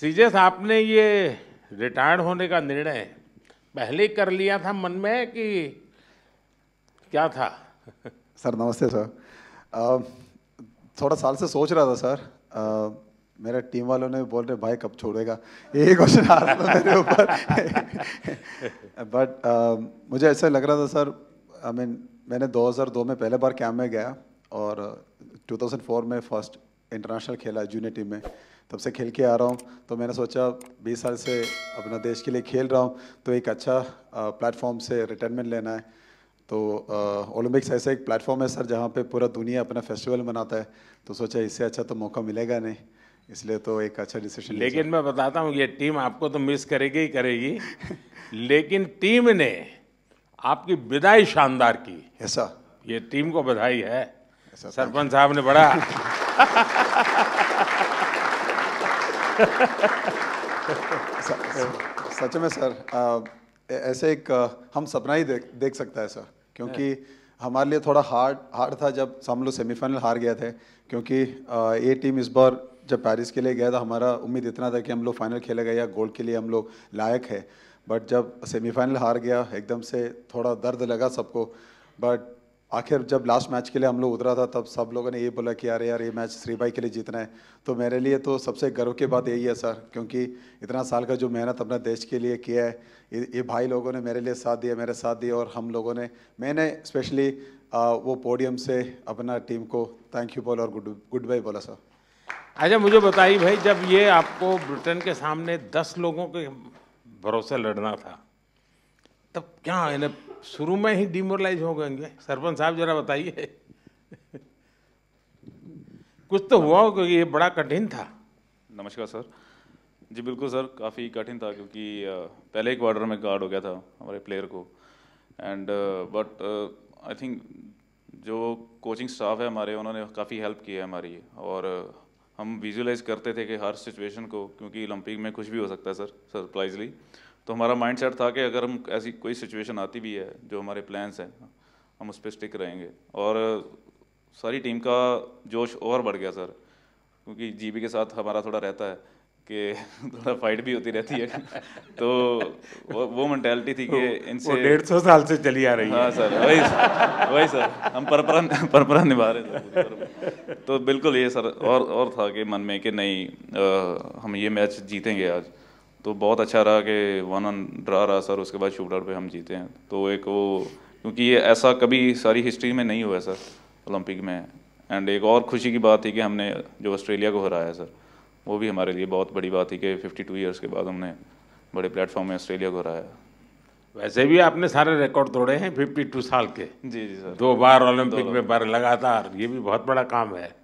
Ceases आपने ये retired होने का निर्णय पहले कर लिया था मन में कि क्या था सर नमस्ते सर थोड़ा साल से सोच रहा था सर मेरा टीम वालों ने बोल रहे भाई कब छोड़ेगा यही क्वेश्चन आ रहा था मेरे ऊपर बट मुझे ऐसा लग रहा था sir I I mean mean, मैंने 2002 में पहले बार कैम्प में गया और 2004 में फर्स्ट इंटरनेशनल खेला जूनियर टीम में तब से खेल के आ रहा हूँ तो मैंने सोचा बीस साल से अपना देश के लिए खेल रहा हूँ तो एक अच्छा प्लेटफॉर्म से रिटायरमेंट लेना है तो ओलंपिक्स ऐसा एक प्लेटफॉर्म है सर जहाँ पे पूरा दुनिया अपना फेस्टिवल मनाता है तो सोचा इससे अच्छा तो मौका मिलेगा नहीं इसलिए तो एक अच्छा डिसीजन लेकिन मैं बताता हूँ ये टीम आपको तो मिस करेगी ही करेगी लेकिन टीम ने आपकी विदाई शानदार की ऐसा ये टीम को बधाई है सरपंच साहब ने बड़ा सच में सर ऐसे एक हम सपना ही देख देख सकता है सर क्योंकि हाँ। हमारे लिए थोड़ा हार्ड हार्ड था जब हम लोग सेमीफाइनल हार गए थे क्योंकि ये टीम इस बार जब पेरिस के लिए गया था हमारा उम्मीद इतना था कि हम लोग फाइनल खेले गए या गोल्ड के लिए हम लोग लायक है बट जब सेमीफाइनल हार गया एकदम से थोड़ा दर्द लगा सबको बट आखिर जब लास्ट मैच के लिए हम लोग उतरा था तब सब लोगों ने ये बोला कि यार यार ये मैच श्री भाई के लिए जीतना है तो मेरे लिए तो सबसे गर्व की बात यही है सर क्योंकि इतना साल का जो मेहनत अपना देश के लिए किया है ये भाई लोगों ने मेरे लिए साथ दिया मेरे साथ दिया और हम लोगों ने मैंने स्पेशली वो पोडियम से अपना टीम को थैंक यू बोला और गुड गुड बाई बोला सर अच्छा मुझे बताइए भाई जब ये आपको ब्रिटेन के सामने दस लोगों के भरोसे लड़ना था तब क्या इन्हें शुरू में ही डिमोरलाइज हो गएंगे सरपंच साहब जरा बताइए कुछ तो हुआ हो क्योंकि ये बड़ा कठिन था नमस्कार सर जी बिल्कुल सर काफ़ी कठिन था क्योंकि पहले एक क्वार्टर में गार्ड हो गया था हमारे प्लेयर को एंड बट आई थिंक जो कोचिंग स्टाफ है हमारे उन्होंने काफ़ी हेल्प की है हमारी और हम विजुलाइज करते थे कि हर सिचुएशन को क्योंकि ओलंपिक में कुछ भी हो सकता है सर सरप्राइजली तो हमारा माइंड सेट था कि अगर हम ऐसी कोई सिचुएशन आती भी है जो हमारे प्लान्स हैं हम उस पर स्टिक रहेंगे और सारी टीम का जोश और बढ़ गया सर क्योंकि जीबी के साथ हमारा थोड़ा रहता है कि थोड़ा फाइट भी होती रहती है तो वो, वो मैंटेलिटी थी कि इनसे डेढ़ सौ साल से चली आ रही है हाँ सर वही सर, वही सर हम परपरा परपरा निभा रहे थे तो बिल्कुल ये सर और और था कि मन में कि नहीं आ, हम ये मैच जीतेंगे आज तो बहुत अच्छा रहा कि वन ऑन ड्रा रहा सर उसके बाद शूट आउट पर हम जीते हैं तो एक वो क्योंकि ये ऐसा कभी सारी हिस्ट्री में नहीं हुआ सर ओलंपिक में एंड एक और खुशी की बात थी कि हमने जो ऑस्ट्रेलिया को हराया सर वो भी हमारे लिए बहुत बड़ी बात थी कि 52 ईयर्स के बाद हमने बड़े प्लेटफॉर्म में ऑस्ट्रेलिया को हराया वैसे भी आपने सारे रिकॉर्ड तोड़े हैं 52 साल के जी जी सर दो बार ओलंपिक में बार लगातार ये भी बहुत बड़ा काम है